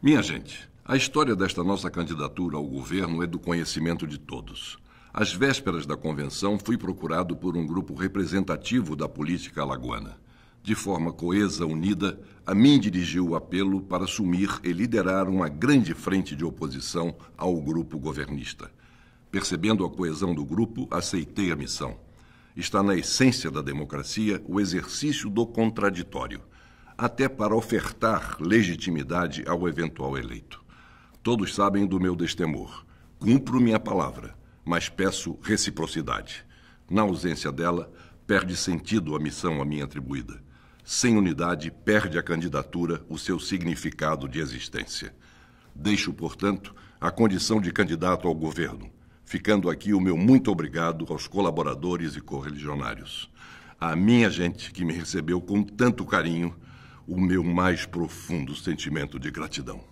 Minha gente, a história desta nossa candidatura ao governo é do conhecimento de todos. Às vésperas da convenção, fui procurado por um grupo representativo da política alagoana. De forma coesa, unida, a mim dirigiu o apelo para assumir e liderar uma grande frente de oposição ao grupo governista. Percebendo a coesão do grupo, aceitei a missão. Está na essência da democracia o exercício do contraditório até para ofertar legitimidade ao eventual eleito. Todos sabem do meu destemor. Cumpro minha palavra, mas peço reciprocidade. Na ausência dela, perde sentido a missão a mim atribuída. Sem unidade, perde a candidatura o seu significado de existência. Deixo, portanto, a condição de candidato ao governo, ficando aqui o meu muito obrigado aos colaboradores e correligionários. A minha gente que me recebeu com tanto carinho o meu mais profundo sentimento de gratidão.